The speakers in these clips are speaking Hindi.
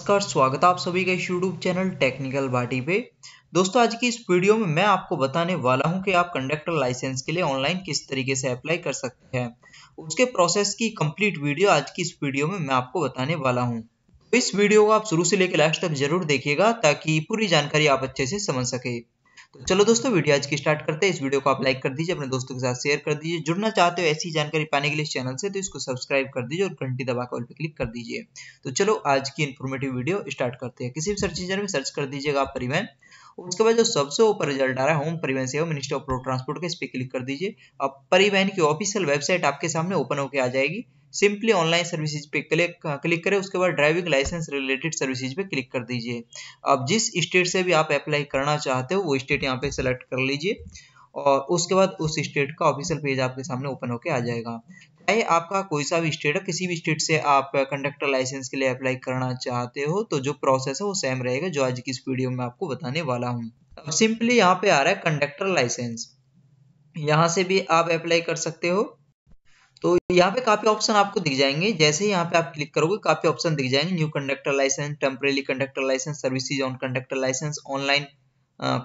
नमस्कार स्वागत है आप सभी का यूट्यूब चैनल टेक्निकल बाटी पे दोस्तों आज की इस वीडियो में मैं आपको बताने वाला हूं कि आप कंडक्टर लाइसेंस के लिए ऑनलाइन किस तरीके से अप्लाई कर सकते हैं उसके प्रोसेस की कंप्लीट वीडियो आज की इस वीडियो में मैं आपको बताने वाला हूं तो इस वीडियो को आप शुरू से लेकर लास्ट तक जरूर देखिएगा ताकि पूरी जानकारी आप अच्छे से समझ सके तो चलो दोस्तों वीडियो आज की स्टार्ट करते हैं इस वीडियो को आप लाइक कर दीजिए अपने दोस्तों के साथ शेयर कर दीजिए जुड़ना चाहते हो ऐसी जानकारी पाने के लिए इस चैनल से तो इसको सब्सक्राइब कर दीजिए और घंटी दबा कर पर क्लिक कर दीजिए तो चलो आज की इन्फॉर्मेटिव वीडियो स्टार्ट करते हैं किसी भी सर्च इंजन में सर्च कर दीजिएगा आप परिवहन उसके बाद जो सबसे ऊपर रिजल्ट आ रहा है होम परिवहन सेवा मिनिस्ट्री ऑफ रोड ट्रांसपोर्ट के इस पर क्लिक कर दीजिए अब परिवहन की ऑफिशियल वेबसाइट आपके सामने ओपन होकर आ जाएगी सिंपली ऑनलाइन सर्विसेज पे क्लिक क्लिक हाँ, करें उसके बाद ड्राइविंग लाइसेंस रिलेटेड सर्विसेज पे क्लिक कर दीजिए अब जिस स्टेट से भी आप अप्लाई करना चाहते हो वो स्टेट यहाँ पे सेलेक्ट कर लीजिए और उसके बाद उस स्टेट का ऑफिशियल पेज आपके सामने ओपन होके आ जाएगा चाहे आपका कोई सा भी स्टेट है किसी भी स्टेट से आप कंडक्टर लाइसेंस के लिए अप्लाई करना चाहते हो तो जो प्रोसेस है वो सेम रहेगा जो आज की इस वीडियो में आपको बताने वाला हूँ अब सिंपली यहाँ पे आ रहा है कंडक्टर लाइसेंस यहाँ से भी आप अप्लाई कर सकते हो तो यहाँ पे काफी ऑप्शन आपको दिख जाएंगे जैसे यहाँ पे आप क्लिक करोगे काफी ऑप्शन दिख जाएंगे new conductor licence temporary conductor licence services on conductor licence online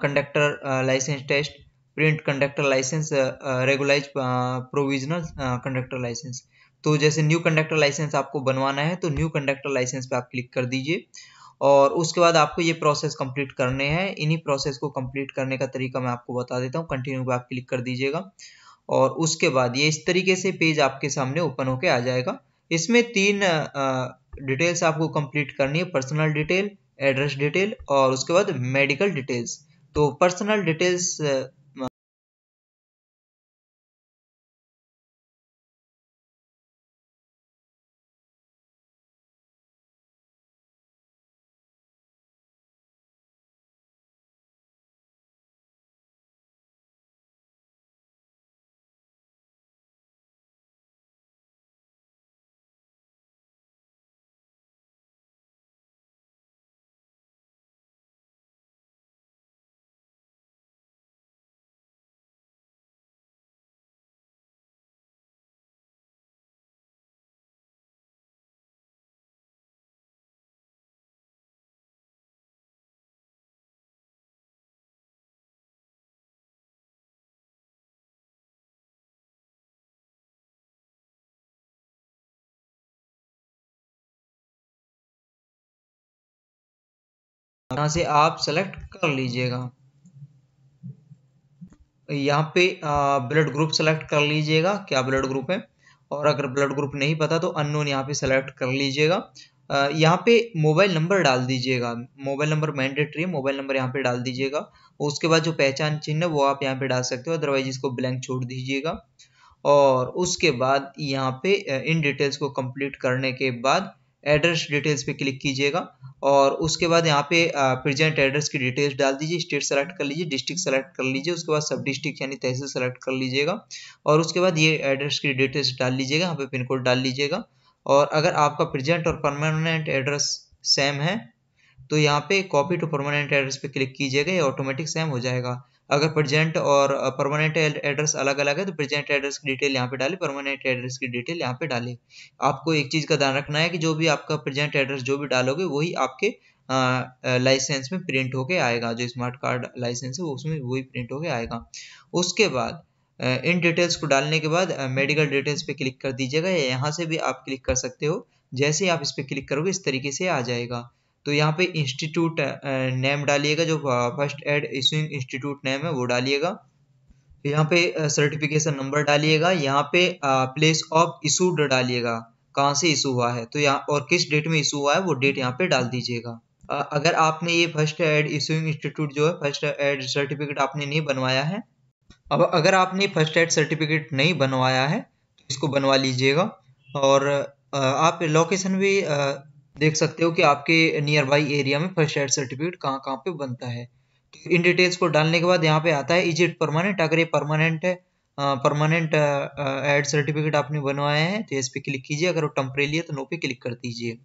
conductor licence test print conductor licence regularise provisional conductor licence तो जैसे न्यू कंडक्टर लाइसेंस आपको बनवाना है तो न्यू कंडक्टर लाइसेंस पे आप क्लिक कर दीजिए और उसके बाद आपको ये प्रोसेस कंप्लीट करने हैं इन्हीं प्रोसेस को कंप्लीट करने का तरीका मैं आपको बता देता हूँ कंटिन्यू पे आप क्लिक कर दीजिएगा और उसके बाद ये इस तरीके से पेज आपके सामने ओपन होके आ जाएगा इसमें तीन डिटेल्स आपको कंप्लीट करनी है पर्सनल डिटेल एड्रेस डिटेल और उसके बाद मेडिकल डिटेल्स तो पर्सनल डिटेल्स यहाँ से आप सेलेक्ट कर लीजिएगा यहाँ पे ब्लड ग्रुप सेलेक्ट कर लीजिएगा क्या ब्लड ग्रुप है और अगर ब्लड ग्रुप नहीं पता तो अननोन यहाँ पे सेलेक्ट कर लीजिएगा यहाँ पे मोबाइल नंबर डाल दीजिएगा मोबाइल नंबर मैंडेटरी है मोबाइल नंबर यहाँ पे डाल दीजिएगा उसके बाद जो पहचान चिन्ह है वो आप यहाँ पे डाल सकते हो अदरवाइज इसको ब्लैंक छोड़ दीजिएगा और उसके बाद यहाँ पे इन डिटेल्स को कम्प्लीट करने के बाद एड्रेस डिटेल्स पे क्लिक कीजिएगा और उसके बाद यहाँ पे प्रेजेंट एड्रेस की डिटेल्स डाल दीजिए स्टेट सेलेक्ट कर लीजिए डिस्ट्रिक्ट सेलेक्ट कर लीजिए उसके बाद सब डिस्ट्रिक्ट यानी तहसील सेलेक्ट कर लीजिएगा और उसके बाद ये एड्रेस की डिटेल्स डाल लीजिएगा यहाँ पे पिन कोड डाल लीजिएगा और अगर आपका प्रेजेंट और परमानेंट एड्रेस सेम है तो यहाँ पे कॉपी टू परमानेंट एड्रेस पे क्लिक कीजिएगा ये ऑटोमेटिक सेम हो जाएगा अगर प्रजेंट और परमानेंट एड्रेस अलग अलग है तो प्रजेंट एड्रेस की डिटेल यहाँ पे डाले परमानेंट एड्रेस की डिटेल यहाँ पे डाले आपको एक चीज़ का ध्यान रखना है कि जो भी आपका प्रजेंट एड्रेस जो भी डालोगे वही आपके लाइसेंस में प्रिंट होके आएगा जो स्मार्ट कार्ड लाइसेंस है उसमें वही प्रिंट होके आएगा उसके बाद इन डिटेल्स को डालने के बाद मेडिकल डिटेल्स पे क्लिक कर दीजिएगा या यहाँ से भी आप क्लिक कर सकते हो जैसे आप इस पर क्लिक करोगे इस तरीके से आ जाएगा तो यहाँ पे इंस्टीट्यूट नेम डालिएगा जो first aid issuing institute name है वो डालिएगा यहाँ पे सर्टिफिकेशन नंबर डालिएगा यहाँ पे प्लेस ऑफ इशूड डालिएगा कहाँ से इशू हुआ है तो यहाँ और किस डेट में इशू हुआ है वो डेट यहाँ पे डाल दीजिएगा अगर आपने ये फर्स्ट एड इशूंग इंस्टीट्यूट जो है फर्स्ट एड सर्टिफिकेट आपने नहीं बनवाया है अब अगर आपने फर्स्ट एड सर्टिफिकेट नहीं बनवाया है तो इसको बनवा लीजिएगा और आप लोकेशन भी देख सकते हो कि आपके नियर बाई एरिया में फर्स्ट एड सर्टिफिकेट कहाँ कहाँ पे बनता है तो इन डिटेल्स को डालने के बाद यहाँ पे आता है इज इट परमानेंट अगर ये परमानेंट है परमानेंट एड सर्टिफिकेट आपने बनवाया है तो इस पर क्लिक कीजिए अगर वो टम्परेली है तो नो पे क्लिक कर दीजिए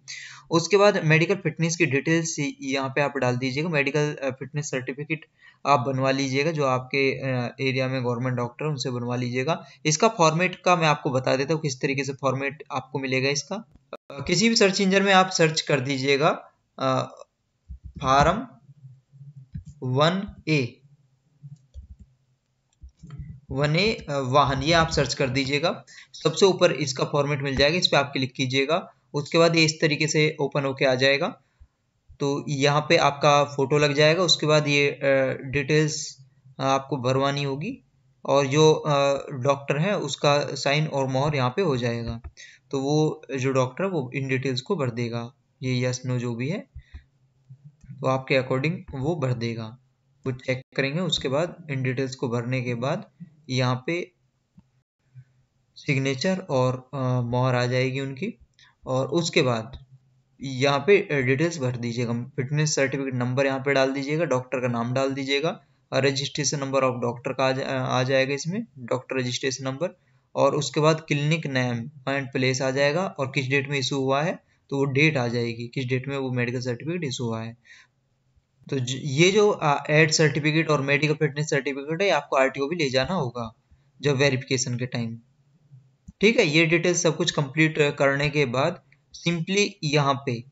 उसके बाद मेडिकल फिटनेस की डिटेल्स यहाँ पे आप डाल दीजिएगा मेडिकल फिटनेस सर्टिफिकेट आप बनवा लीजिएगा जो आपके एरिया में गवर्नमेंट डॉक्टर उनसे बनवा लीजिएगा इसका फॉर्मेट का मैं आपको बता देता हूँ किस तरीके से फॉर्मेट आपको मिलेगा इसका किसी भी सर्च इंजन में आप सर्च कर दीजिएगा फार्म वन ए वने वाहन ये आप सर्च कर दीजिएगा सबसे ऊपर इसका फॉर्मेट मिल जाएगा इस पर आप क्लिक कीजिएगा उसके बाद ये इस तरीके से ओपन होके आ जाएगा तो यहाँ पे आपका फ़ोटो लग जाएगा उसके बाद ये डिटेल्स आपको भरवानी होगी और जो डॉक्टर है उसका साइन और मोहर यहाँ पे हो जाएगा तो वो जो डॉक्टर है वो इन डिटेल्स को भर देगा ये यस नो जो भी है तो आपके अकॉर्डिंग वो भर देगा वो चेक करेंगे उसके बाद इन डिटेल्स को भरने के बाद यहाँ पे सिग्नेचर और मोहर आ जाएगी उनकी और उसके बाद यहाँ पे डिटेल्स भर दीजिएगा फिटनेस सर्टिफिकेट नंबर यहाँ पे डाल दीजिएगा डॉक्टर का नाम डाल दीजिएगा रजिस्ट्रेशन नंबर ऑफ डॉक्टर का आ, जा, आ जाएगा इसमें डॉक्टर रजिस्ट्रेशन नंबर और उसके बाद क्लिनिक नेम एंड प्लेस आ जाएगा और किस डेट में इशू हुआ है तो वो डेट आ जाएगी किस डेट में वो मेडिकल सर्टिफिकेट इशू हुआ है तो ये जो एड सर्टिफिकेट और मेडिकल फिटनेस सर्टिफिकेट है आपको आरटीओ भी ले जाना होगा जब वेरिफिकेशन के टाइम ठीक है ये डिटेल सब कुछ कंप्लीट करने के बाद सिंपली यहाँ पे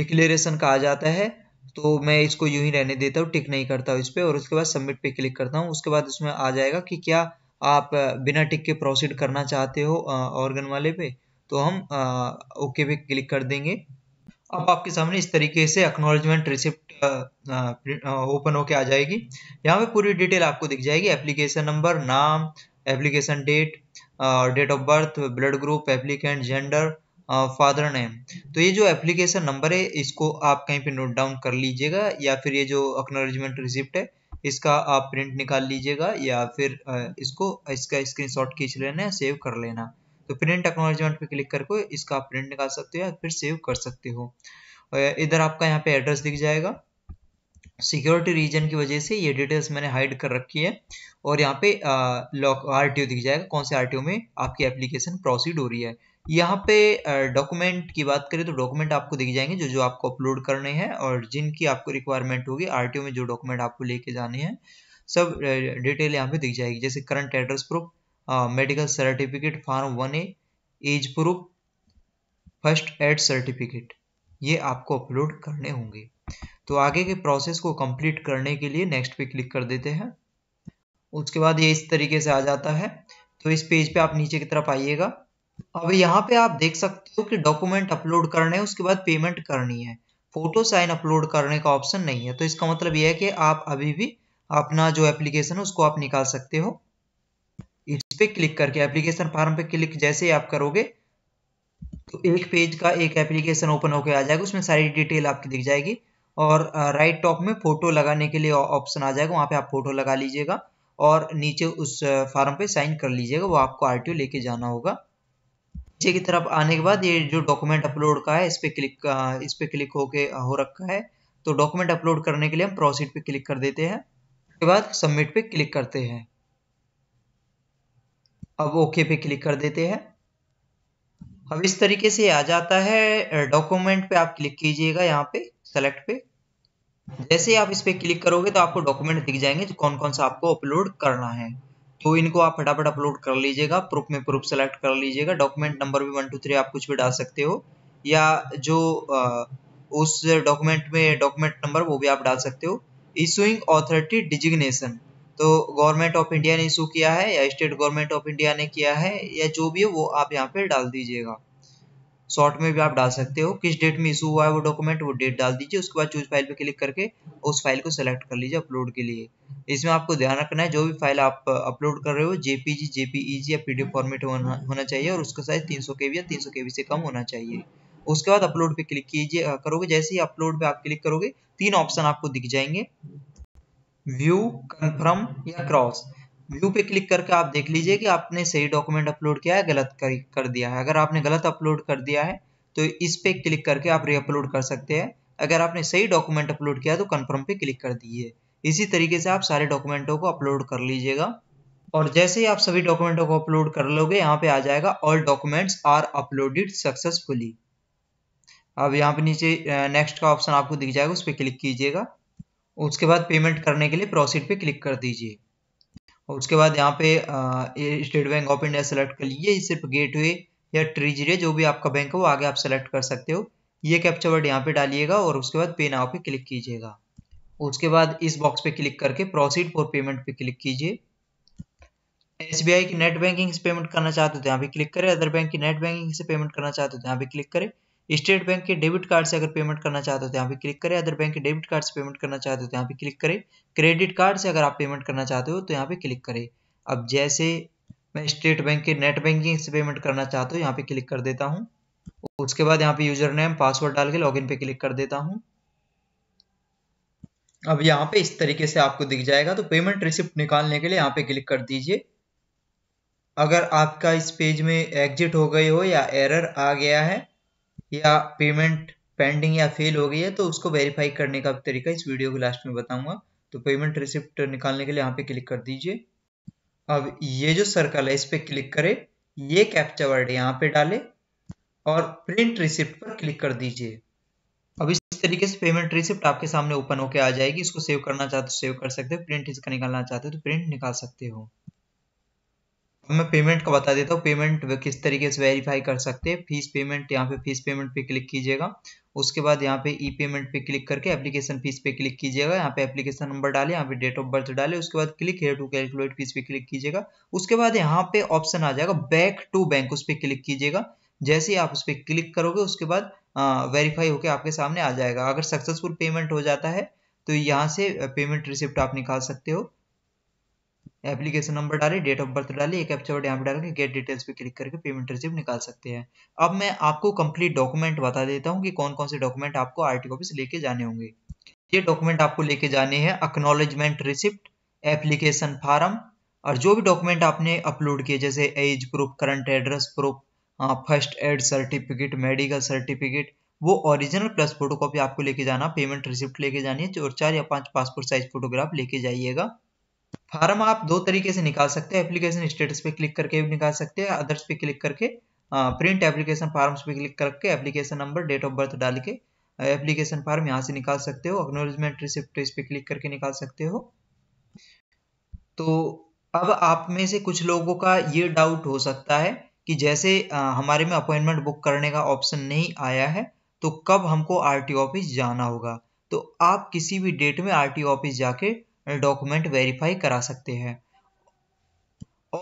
डिक्लेरेशन का आ जाता है तो मैं इसको यूं ही रहने देता हूँ टिक नहीं करता हूँ इस पर और उसके बाद सबमिट पे क्लिक करता हूँ उसके बाद उसमें आ जाएगा कि क्या आप बिना टिक के प्रोसीड करना चाहते हो ऑर्गन वाले पे तो हम ओके पे क्लिक कर देंगे अब आपके सामने इस तरीके से एक्नॉलेजमेंट रिसिप्ट ओपन होके आ जाएगी यहाँ पे पूरी डिटेल आपको दिख जाएगी एप्लीकेशन नंबर नाम application date date of birth blood group applicant gender father name तो ये जो एप्लीकेशन नंबर है इसको आप कहीं पे नोट डाउन कर लीजिएगा या फिर ये जो अक्नोलॉजमेंट रिसिप्ट है इसका आप प्रिंट निकाल लीजिएगा या फिर इसको इसका स्क्रीनशॉट खींच लेना सेव कर लेना तो प्रिंट एक्नोलॉजमेंट पे क्लिक करके इसका आप प्रिंट निकाल सकते हो या फिर सेव कर सकते हो इधर आपका यहाँ पे एड्रेस दिख जाएगा सिक्योरिटी रीजन की वजह से ये डिटेल्स मैंने हाइड कर रखी है और यहाँ पे लॉक आर दिख जाएगा कौन से आर में आपकी एप्लीकेशन प्रोसीड हो रही है यहाँ पे डॉक्यूमेंट की बात करें तो डॉक्यूमेंट आपको दिख जाएंगे जो जो आपको अपलोड करने हैं और जिनकी आपको रिक्वायरमेंट होगी आर में जो डॉक्यूमेंट आपको लेके जाने हैं सब डिटेल यहाँ पे दिख जाएगी जैसे current address proof medical certificate form one A age proof first aid certificate ये आपको अपलोड करने होंगे तो आगे के प्रोसेस को कंप्लीट करने के लिए नेक्स्ट पे क्लिक कर देते हैं उसके बाद ये इस तरीके से आ जाता है तो इस पेज पे आप नीचे की तरफ आइएगा अब यहाँ पे आप देख सकते हो कि डॉक्यूमेंट अपलोड करने है उसके बाद पेमेंट करनी है फोटो साइन अपलोड करने का ऑप्शन नहीं है तो इसका मतलब यह है कि आप अभी भी अपना जो एप्लीकेशन है उसको आप निकाल सकते हो पे क्लिक करके एप्लीकेशन फॉर्म पे क्लिक जैसे ही आप करोगे तो एक पेज का एक एप्लीकेशन ओपन होकर आ जाएगा उसमें सारी डिटेल आपकी दिख जाएगी और राइट टॉप में फोटो लगाने के लिए ऑप्शन आ जाएगा वहाँ पे आप फोटो लगा लीजिएगा और नीचे उस फॉर्म पे साइन कर लीजिएगा वो आपको आर लेके जाना होगा नीचे की तरफ आने के बाद ये जो डॉक्यूमेंट अपलोड का है इस पर क्लिक इस पर क्लिक होके हो रखा है तो डॉक्यूमेंट अपलोड करने के लिए हम प्रोसीड पे क्लिक कर देते हैं उसके बाद सबमिट पे क्लिक करते हैं अब ओके पे क्लिक कर देते हैं अब इस तरीके से आ जाता है डॉक्यूमेंट पे आप क्लिक कीजिएगा यहाँ पे सेलेक्ट पे जैसे आप इस पे क्लिक करोगे तो आपको डॉक्यूमेंट दिख जाएंगे जो कौन कौन सा आपको अपलोड करना है तो इनको आप फटाफट अपलोड कर लीजिएगा प्रूफ में प्रूफ सेलेक्ट कर लीजिएगा डॉक्यूमेंट नंबर भी वन टू थ्री आप कुछ भी डाल सकते हो या जो आ, उस डॉक्यूमेंट में डॉक्यूमेंट नंबर वो भी आप डाल सकते हो इशूइंग ऑथोरिटी डिजिग्नेशन तो गवर्नमेंट ऑफ इंडिया ने इशू किया है या स्टेट गवर्नमेंट ऑफ इंडिया ने किया है या जो भी हो वो आप यहाँ पे डाल दीजिएगा शॉर्ट में भी आप डाल सकते हो किस डेट में इशू हुआ है वो डॉक्यूमेंट वो डेट डाल दीजिए उसके बाद चूज फाइल पे क्लिक करके उस फाइल को सेलेक्ट कर लीजिए अपलोड के लिए इसमें आपको ध्यान रखना है जो भी फाइल आप अपलोड कर रहे हो जेपीजी जेपीईजी या पीडीएफ फॉर्मेट होना होना चाहिए और उसका साइज 300 केबी या 300 केबी से कम होना चाहिए उसके बाद अपलोड पे क्लिक कीजिए करोगे जैसे ही अपलोड पे आप क्लिक करोगे तीन ऑप्शन आपको दिख जाएंगे व्यू कन्फर्म या क्रॉस व्यू पे क्लिक करके आप देख लीजिए कि आपने सही डॉक्यूमेंट अपलोड किया है गलत कर, कर दिया है अगर आपने गलत अपलोड कर दिया है तो इस पे क्लिक करके आप रीअपलोड कर सकते हैं अगर आपने सही डॉक्यूमेंट अपलोड किया तो कन्फर्म पे क्लिक कर दीजिए इसी तरीके से आप सारे डॉक्यूमेंटों को अपलोड कर लीजिएगा और जैसे ही आप सभी डॉक्यूमेंटों को अपलोड कर लोगे यहाँ पे आ जाएगा all documents are uploaded successfully अब यहाँ पे नीचे नेक्स्ट का ऑप्शन आपको दिख जाएगा उस पर क्लिक कीजिएगा उसके बाद पेमेंट करने के लिए प्रोसीड पे क्लिक कर दीजिए और उसके बाद यहाँ पे State Bank of India select कर लीजिए सिर्फ गेटवे या ट्रीजरी जो भी आपका बैंक है वो आगे आप सेलेक्ट कर सकते हो ये कैप्चर वर्ड यहाँ पे डालिएगा और उसके बाद पे नाव पे क्लिक कीजिएगा उसके बाद इस बॉक्स पे क्लिक करके प्रोसीड फॉर पेमेंट पे क्लिक कीजिए एस की नेट बैंकिंग से पेमेंट करना चाहते हो तो यहाँ पे क्लिक करें अदर बैंक की नेट बैंकिंग से पेमेंट करना चाहते हो तो यहाँ पे क्लिक करें स्टेट बैंक के डेबिट कार्ड से अगर पेमेंट करना चाहते हो तो यहाँ पे क्लिक करें अदर बैंक के डेबिट कार्ड से पेमेंट करना चाहते हो तो यहाँ पे क्लिक करें क्रेडिट कार्ड से अगर आप पेमेंट करना चाहते हो तो यहाँ पे क्लिक करें अब जैसे मैं स्टेट बैंक के नेट बैंकिंग से पेमेंट करना चाहता हूँ यहाँ पे क्लिक कर देता हूँ उसके बाद यहाँ पे यूजर नेम पासवर्ड डाल के लॉग पे क्लिक कर देता हूँ अब यहाँ पे इस तरीके से आपको दिख जाएगा तो पेमेंट रिसिप्ट निकालने के लिए यहाँ पे क्लिक कर दीजिए अगर आपका इस पेज में एग्जिट हो गई हो या एरर आ गया है या पेमेंट पेंडिंग या फेल हो गई है तो उसको वेरीफाई करने का तरीका इस वीडियो के लास्ट में बताऊंगा तो पेमेंट रिसिप्ट निकालने के लिए यहाँ पे क्लिक कर दीजिए अब ये जो सर्कल है इस पर क्लिक करे ये कैप्चा वर्ड यहाँ पे डाले और प्रिंट रिसिप्ट पर क्लिक कर दीजिए अब इस तरीके से पेमेंट रिसिप्ट आपके सामने ओपन होकर आ जाएगी इसको सेव करना चाहते हो सेव तो कर सकते हो प्रिंट इसका निकालना चाहते हो तो प्रिंट निकाल सकते हो तो मैं पेमेंट का बता देता हूँ पेमेंट किस तरीके से वेरीफाई कर सकते हैं फीस पेमेंट यहाँ पे फीस पेमेंट पे क्लिक कीजिएगा उसके बाद यहाँ पे ई पेमेंट पे क्लिक करके एप्लीकेशन फीस पे क्लिक कीजिएगा यहाँ पे एप्लीकेशन नंबर डाले यहाँ पे डेट ऑफ बर्थ डाले उसके बाद click here to calculate fees पे क्लिक कीजिएगा उसके बाद यहाँ पे ऑप्शन आ जाएगा बैक टू बैंक उस पर क्लिक कीजिएगा जैसे ही आप उस पर क्लिक करोगे उसके बाद वेरीफाई होकर आपके सामने आ जाएगा अगर सक्सेसफुल पेमेंट हो जाता है तो यहाँ से पेमेंट रिसिप्ट आप निकाल सकते हो एप्लीकेशन नंबर डाले डेट ऑफ बर्थ डाले एक कैप्चा वर्ड यहाँ पे डाल के गेट डिटेल्स पे क्लिक करके पेमेंट रिसिप्ट निकाल सकते हैं अब मैं आपको कंप्लीट डॉक्यूमेंट बता देता हूँ कि कौन कौन से डॉक्यूमेंट आपको टी ऑफिस लेके जाने होंगे ये डॉक्यूमेंट आपको लेके जाने हैं अक्नोलेजमेंट रिसिप्ट एप्लीकेशन फार्म और जो भी डॉक्यूमेंट आपने अपलोड किए जैसे age proof current address proof first aid certificate medical certificate वो ओरिजिनल प्लस फोटोकॉपी आपको लेके जाना पेमेंट रिसिप्ट लेके जानी है और चार या पांच पासपोर्ट साइज फोटोग्राफ लेके जाइएगा फार्म आप दो तरीके से निकाल सकते हैं एप्लीकेशन स्टेटस पे क्लिक करके भी निकाल सकते हैं अदर्स पे क्लिक करके प्रिंट एप्लीकेशन फार्म पे क्लिक करके application number date of birth डाल के एप्लीकेशन फार्म यहाँ से निकाल सकते हो एक्नोलेजमेंट रिसिप्ट इस पे क्लिक करके निकाल सकते हो तो अब आप में से कुछ लोगों का ये डाउट हो सकता है कि जैसे हमारे में अपॉइंटमेंट बुक करने का ऑप्शन नहीं आया है तो कब हमको आरटी ऑफिस जाना होगा तो आप किसी भी डेट में आरटी ऑफिस जाके डॉक्यूमेंट वेरीफाई करा सकते हैं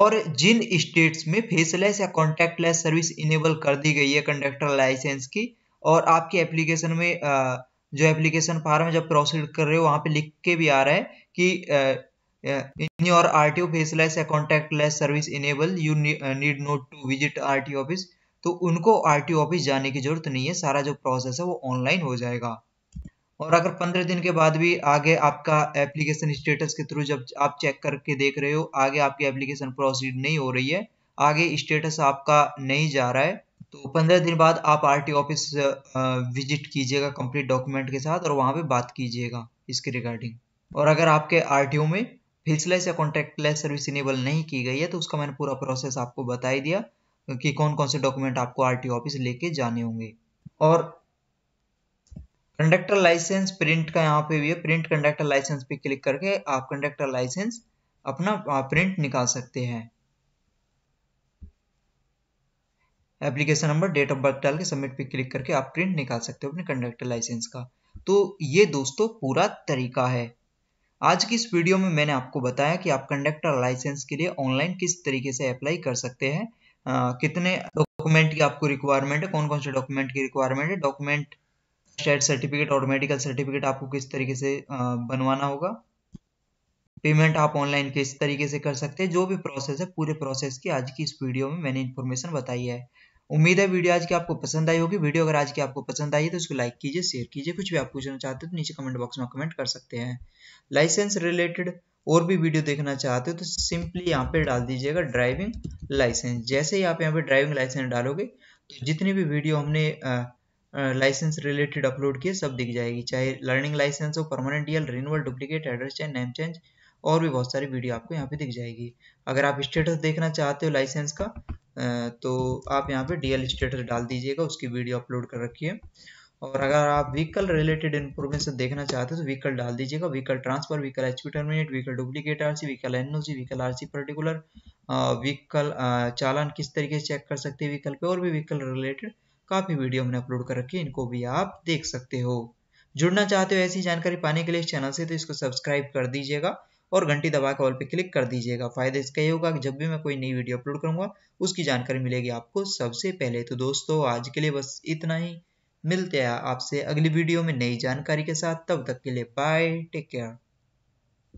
और जिन स्टेट्स में फेसलेस या कॉन्टैक्टलेस सर्विस इनेबल कर दी गई है कंडक्टर लाइसेंस की और आपकी एप्लीकेशन में जो एप्लीकेशन फार्म जब प्रोसीड कर रहे हो वहाँ पे लिख के भी आ रहा है कि in your R T O faceless या contactless service enable you need not to visit R T office तो उनको आर टी ऑफिस जाने की जरूरत नहीं है सारा जो प्रोसेस है वो ऑनलाइन हो जाएगा और अगर पंद्रह दिन के बाद भी आगे आपका एप्लीकेशन स्टेटस के थ्रू जब आप चेक करके देख रहे हो आगे आपकी एप्लीकेशन प्रोसीड नहीं हो रही है आगे स्टेटस आपका नहीं जा रहा है तो पंद्रह दिन बाद आप आरटी ऑफिस विजिट कीजिएगा कंप्लीट डॉक्यूमेंट के साथ और वहाँ पे बात कीजिएगा इसके रिगार्डिंग और अगर आपके आर में फेसलेस या कॉन्टेक्ट सर्विस इनेबल नहीं की गई है तो उसका मैंने पूरा प्रोसेस आपको बता ही दिया कि कौन कौन से डॉक्यूमेंट आपको आर ऑफिस लेके जाने होंगे और कंडक्टर लाइसेंस प्रिंट का यहाँ पे भी है प्रिंट कंडक्टर लाइसेंस पे क्लिक करके आप कंडक्टर लाइसेंस अपना प्रिंट निकाल सकते हैं application number date of birth डाल के सबमिट पे क्लिक करके आप प्रिंट निकाल सकते हो अपने कंडक्टर लाइसेंस का तो ये दोस्तों पूरा तरीका है आज की इस वीडियो में मैंने आपको बताया कि आप कंडक्टर लाइसेंस के लिए ऑनलाइन किस तरीके से अप्लाई कर सकते हैं कितने डॉक्यूमेंट की आपको रिक्वायरमेंट है कौन कौन से डॉक्यूमेंट की रिक्वायरमेंट है डॉक्यूमेंट स्टेट सर्टिफिकेट और मेडिकल सर्टिफिकेट आपको किस तरीके से बनवाना होगा पेमेंट आप ऑनलाइन किस तरीके से कर सकते हैं जो भी प्रोसेस है पूरे प्रोसेस की आज की इस वीडियो में मैंने इन्फॉर्मेशन बताई है उम्मीद है वीडियो आज की आपको पसंद आई होगी वीडियो अगर आज की आपको पसंद आई है तो उसको लाइक कीजिए शेयर कीजिए कुछ भी आप पूछना चाहते हो तो नीचे कमेंट बॉक्स में कमेंट कर सकते हैं लाइसेंस रिलेटेड और भी वीडियो देखना चाहते हो तो सिंपली यहाँ पे डाल दीजिएगा ड्राइविंग लाइसेंस जैसे ही आप यहाँ पे ड्राइविंग लाइसेंस डालोगे तो जितनी भी वीडियो हमने आ, लाइसेंस रिलेटेड अपलोड किए सब दिख जाएगी चाहे लर्निंग लाइसेंस हो permanent DL renewal duplicate address change name change और भी बहुत सारी वीडियो आपको यहाँ पे दिख जाएगी अगर आप स्टेटस देखना चाहते हो लाइसेंस का तो आप यहाँ पे डीएल स्टेटस डाल दीजिएगा उसकी वीडियो अपलोड कर रखिए और अगर आप व्हीकल रिलेटेड इन्फॉर्मेशन देखना चाहते हो तो व्हीकल डाल दीजिएगा vehicle transfer vehicle H terminate vehicle duplicate RC vehicle NOC vehicle RC particular vehicle challan किस तरीके से चेक कर सकते हैं व्हीकल पे और भी व्हीकल रिलेटेड काफ़ी वीडियो हमने अपलोड कर रखी है इनको भी आप देख सकते हो जुड़ना चाहते हो ऐसी जानकारी पाने के लिए इस चैनल से तो इसको सब्सक्राइब कर दीजिएगा और घंटी दबा के ऑल पे क्लिक कर दीजिएगा फायदा इसका ये होगा कि जब भी मैं कोई नई वीडियो अपलोड करूंगा उसकी जानकारी मिलेगी आपको सबसे पहले तो दोस्तों आज के लिए बस इतना ही मिलते हैं आपसे अगली वीडियो में नई जानकारी के साथ तब तक के लिए बाय टेक केयर